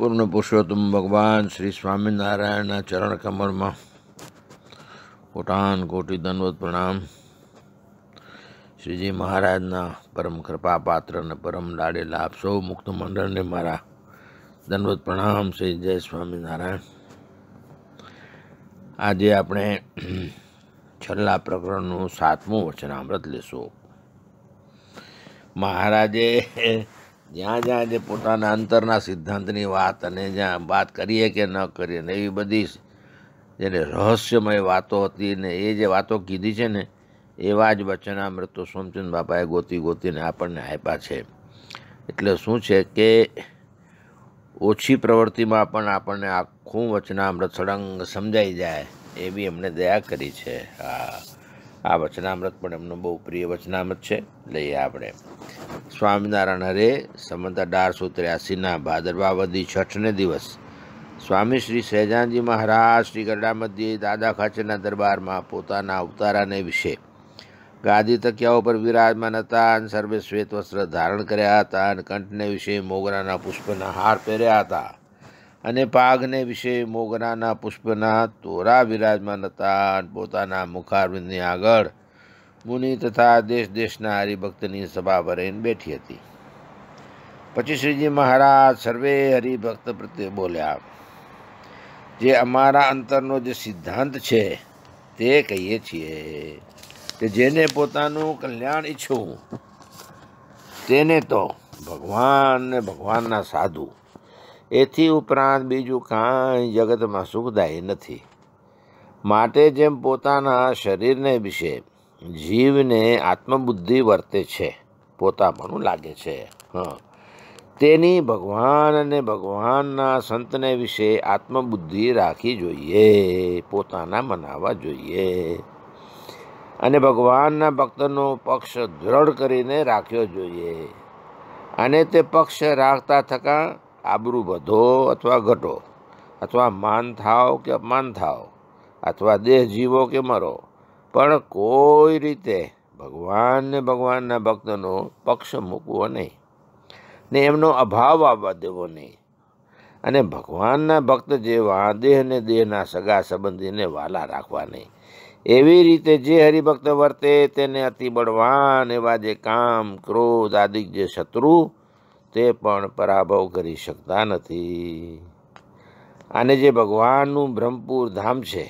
પૂર્ણ પુરુષોત્તમ ભગવાન શ્રી સ્વામિનારાયણના ચરણ કમરમાં કોટાન કોટી દનવત પ્રણામ શ્રીજી મહારાજના પરમ કૃપા પાત્ર અને પરમ લાડેલા આપ સૌ મુક્ત મંડળને મારા દંડવત પ્રણામ શ્રી જય સ્વામિનારાયણ આજે આપણે છેલ્લા પ્રકરણનું સાતમું વચનામૃત લેશું મહારાજે જ્યાં જ્યાં જે પોતાના અંતરના સિદ્ધાંતની વાત અને જ્યાં વાત કરીએ કે ન કરીએ ને એવી બધી જેને રહસ્યમય વાતો હતી ને એ જે વાતો કીધી છે ને એવા જ વચનામૃત તો સોમચંદ બાપાએ ગોતી ગોતીને આપણને આપ્યા છે એટલે શું છે કે ઓછી પ્રવૃત્તિમાં પણ આપણને આખું વચનામૃત સળંગ સમજાઈ જાય એવી એમણે દયા કરી છે હા આ વચનામૃત પણ એમનું બહુ પ્રિય વચનામૃત છે લઈએ આપણે સ્વામિનારાયણ હરે સમંત અઢારસો ત્ર્યાસીના ભાદરવા વધી છઠને દિવસ સ્વામી શ્રી સહેજાનજી મહારાજ શ્રી ગરડા મધ્યે દાદા ખાચરના દરબારમાં પોતાના અવતારાને વિશે ગાદી તકિયાઓ પર વિરાજમાન હતા અને સર્વે શ્વેત વસ્ત્ર ધારણ કર્યા હતા અને કંઠને વિશે મોગરાના પુષ્પના હાર પહેર્યા હતા અને પાઘને વિશે મોગરાના પુષ્પના તોરા વિરાજમાન હતા અને પોતાના મુખારવિંદની આગળ મુનિ તથા દેશ દેશના હરિભક્તની સભા ભરાઈને બેઠી હતી પછી શ્રીજી મહારાજ સર્વે હરિભક્ત પ્રત્યે બોલ્યા જે અમારા અંતરનો જે સિદ્ધાંત છે તે કહીએ છીએ કે જેને પોતાનું કલ્યાણ ઈચ્છું તેને તો ભગવાન ને ભગવાનના સાધુ એથી ઉપરાંત બીજું કાંઈ જગતમાં સુખદાયી નથી માટે જેમ પોતાના શરીરને વિશે જીવને આત્મબુદ્ધિ વર્તે છે પોતાપણું લાગે છે હં તેની ભગવાન અને ભગવાનના સંતને વિશે આત્મબુદ્ધિ રાખી જોઈએ પોતાના મનાવવા જોઈએ અને ભગવાનના ભક્તનો પક્ષ દ્રઢ કરીને રાખ્યો જોઈએ અને તે પક્ષ રાખતા થતાં આબરૂ વધો અથવા ઘટો અથવા માન થાવ કે અપમાન થાવ અથવા દેહ જીવો કે મરો પણ કોઈ રીતે ભગવાનને ભગવાનના ભક્તનો પક્ષ મૂકવો નહીં ને એમનો અભાવ આવવા દેવો નહીં અને ભગવાનના ભક્ત જેવા દેહને દેહના સગા સંબંધીને વાલા રાખવા નહીં એવી રીતે જે હરિભક્ત વર્તે તેને અતિ બળવાન એવા જે કામ ક્રોધ આદિક જે શત્રુ તે પણ પરાભવ કરી શકતા નથી અને જે ભગવાનનું બ્રહ્મપુર ધામ છે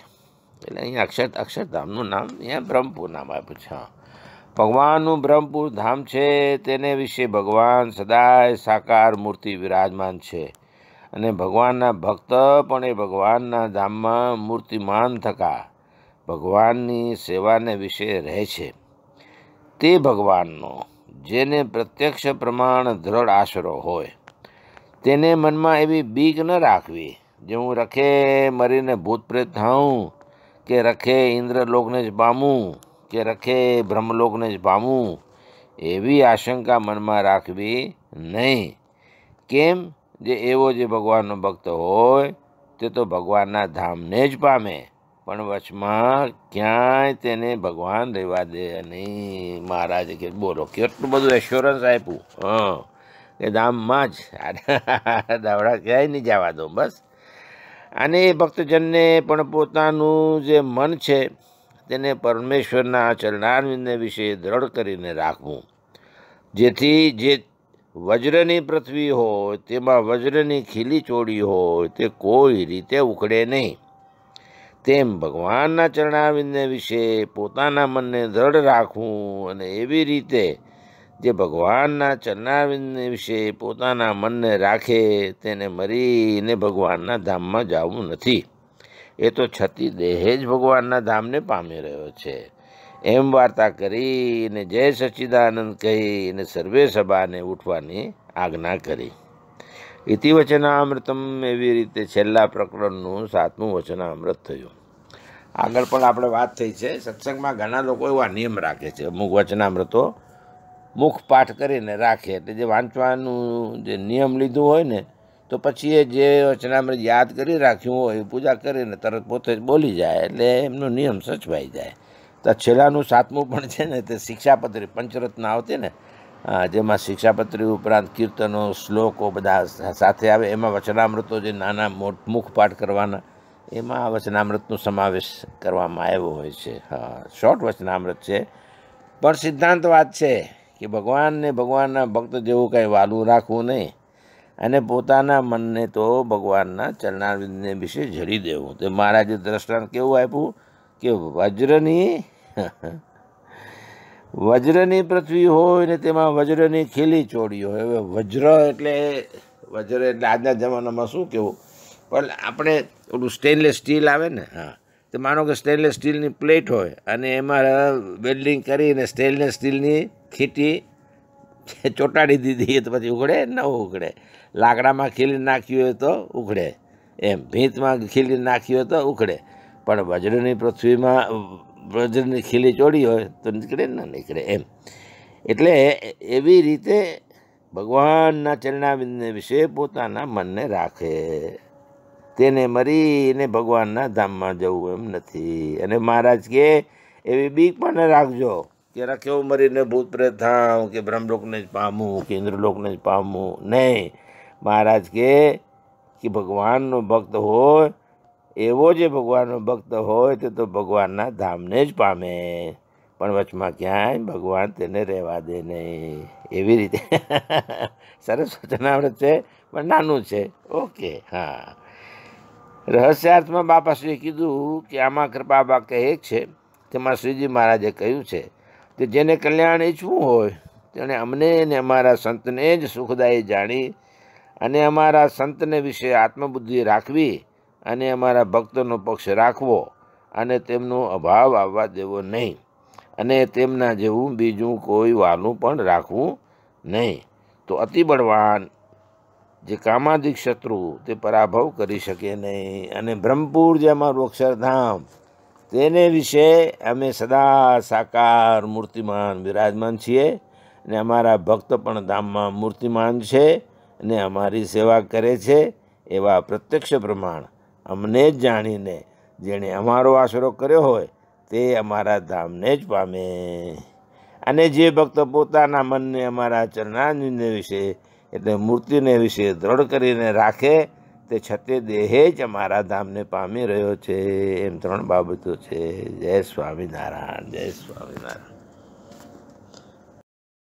એટલે અહીંયા અક્ષર અક્ષરધામનું નામ અહીંયા બ્રહ્મપુર નામ આપ્યું છે ભગવાનનું બ્રહ્મપુર ધામ છે તેને વિશે ભગવાન સદાય સાકાર મૂર્તિ વિરાજમાન છે અને ભગવાનના ભક્ત પણ એ ભગવાનના ધામમાં મૂર્તિમાન થકા ભગવાનની સેવાને વિશે રહે છે તે ભગવાનનો જેને પ્રત્યક્ષ પ્રમાણ દ્રઢ આશરો હોય તેને મનમાં એવી બીક ન રાખવી જે હું રખે મરીને ભૂતપ્રેત થાઉં કે રખે ઇન્દ્રલોકને જ પામું કે રખે બ્રહ્મલોકને જ પામું એવી આશંકા મનમાં રાખવી નહીં કેમ જે એવો જે ભગવાનનો ભક્ત હોય તે તો ભગવાનના ધામને જ પામે પણ વચમાં ક્યાંય તેને ભગવાન રહેવા દે નહીં મહારાજ કે બોલો કેટલું બધું એશ્યોરન્સ આપ્યું હં કે ધામમાં જ દાવડા ક્યાંય નહીં જવા દો બસ અને એ ભક્તજનને પણ પોતાનું જે મન છે તેને પરમેશ્વરના ચરણારવિંદને વિશે દ્રઢ કરીને રાખવું જેથી જે વજ્રની પૃથ્વી હોય તેમાં વજ્રની ખીલી ચોડી હોય તે કોઈ રીતે ઉકળે નહીં તેમ ભગવાનના ચરણારવિંદને વિશે પોતાના મનને દ્રઢ રાખવું અને એવી રીતે જે ભગવાનના ચરણાવિંદ વિશે પોતાના મનને રાખે તેને મરીને ભગવાનના ધામમાં જવું નથી એ તો છતી દેહે જ ભગવાનના ધામને પામી રહ્યો છે એમ વાર્તા કરીને જય સચ્ચિદાનંદ કહીને સર્વે સભાને ઉઠવાની આજ્ઞા કરી ઇતિ વચનામૃતમ એવી રીતે છેલ્લા પ્રકરણનું સાતમું વચનામૃત થયું આગળ પણ આપણે વાત થઈ છે સત્સંગમાં ઘણા લોકો એવા નિયમ રાખે છે અમુક વચનામૃતો મુખપાઠ કરીને રાખે એટલે જે વાંચવાનું જે નિયમ લીધું હોય ને તો પછી એ જે વચનામૃત યાદ કરી રાખ્યું હોય પૂજા કરીને તરત પોતે જ બોલી જાય એટલે એમનો નિયમ સચવાઈ જાય તો છેલ્લાનું સાતમું પણ છે ને તે શિક્ષાપત્રી પંચરત્ન આવતી ને જેમાં શિક્ષાપત્રી ઉપરાંત કીર્તનો શ્લોકો બધા સાથે આવે એમાં વચનામૃતો જે નાના મોટ મુખપાઠ કરવાના એમાં વચનામૃતનો સમાવેશ કરવામાં આવ્યો હોય છે હા શોર્ટ વચનામૃત છે પણ સિદ્ધાંત વાત છે કે ભગવાનને ભગવાનના ભક્ત જેવું કંઈ વાલું રાખવું નહીં અને પોતાના મનને તો ભગવાનના ચરણારવિંદને વિશે ઝરી દેવું તે મહારાજે દ્રષ્ટાંત કેવું આપ્યું કે વજ્રની વજ્રની પૃથ્વી હોય ને તેમાં વજ્રની ખીલી ચોડી હોય હવે વજ્ર એટલે વજ્ર એટલે આજના જમાનામાં શું કહેવું પણ આપણે ઓલું સ્ટેનલેસ સ્ટીલ આવે ને હા તો માનો કે સ્ટેનલેસ સ્ટીલની પ્લેટ હોય અને એમાં વેલ્ડિંગ કરીને સ્ટેનલેસ સ્ટીલની ખીટી ચોંટાડી દીધી તો પછી ઉઘડે ન ઉઘડે લાકડામાં ખીલી નાખ્યું હોય તો ઉઘડે એમ ભીંતમાં ખીલી નાખી હોય તો ઉઘડે પણ વજ્રની પૃથ્વીમાં વજ્રની ખીલી ચોડી હોય તો નીકળે ન નીકળે એમ એટલે એવી રીતે ભગવાનના ચરણાબિંદને વિશે પોતાના મનને રાખે તેને મરીને ભગવાનના ધામમાં જવું એમ નથી અને મહારાજ કે એવી બીક પણ રાખજો કે કેવું મરીને ભૂત પ્રેત થાઉં કે બ્રહ્મલોકને જ પામું કે ઇન્દ્રલોકને જ પામું નહીં મહારાજ કે કે ભગવાનનો ભક્ત હોય એવો જે ભગવાનનો ભક્ત હોય તે તો ભગવાનના ધામને જ પામે પણ વચમાં ક્યાંય ભગવાન તેને રહેવા દે નહીં એવી રીતે સરસ વચનામૃત છે પણ નાનું છે ઓકે હા રહસ્યાર્થમાં બાપા શ્રીએ કીધું કે આમાં કૃપા બાગ એક છે તેમાં શ્રીજી મહારાજે કહ્યું છે કે જેને કલ્યાણ ઈચ્છવું હોય તેણે અમને ને અમારા સંતને જ સુખદાયી જાણી અને અમારા સંતને વિશે આત્મબુદ્ધિ રાખવી અને અમારા ભક્તનો પક્ષ રાખવો અને તેમનો અભાવ આવવા દેવો નહીં અને તેમના જેવું બીજું કોઈ વાલું પણ રાખવું નહીં તો અતિ બળવાન જે કામાદિક શત્રુ તે પરાભવ કરી શકે નહીં અને બ્રહ્મપુર જે અમારું અક્ષરધામ તેને વિશે અમે સદા સાકાર મૂર્તિમાન બિરાજમાન છીએ અને અમારા ભક્ત પણ ધામમાં મૂર્તિમાન છે અને અમારી સેવા કરે છે એવા પ્રત્યક્ષ પ્રમાણ અમને જ જાણીને જેણે અમારો આશરો કર્યો હોય તે અમારા ધામને જ પામે અને જે ભક્ત પોતાના મનને અમારા ચરણાંજને વિશે એટલે મૂર્તિને વિશે દ્રઢ કરીને રાખે તે છતે દેહે જ અમારા ધામને પામી રહ્યો છે એમ ત્રણ બાબતો છે જય સ્વામિનારાયણ જય સ્વામિનારાયણ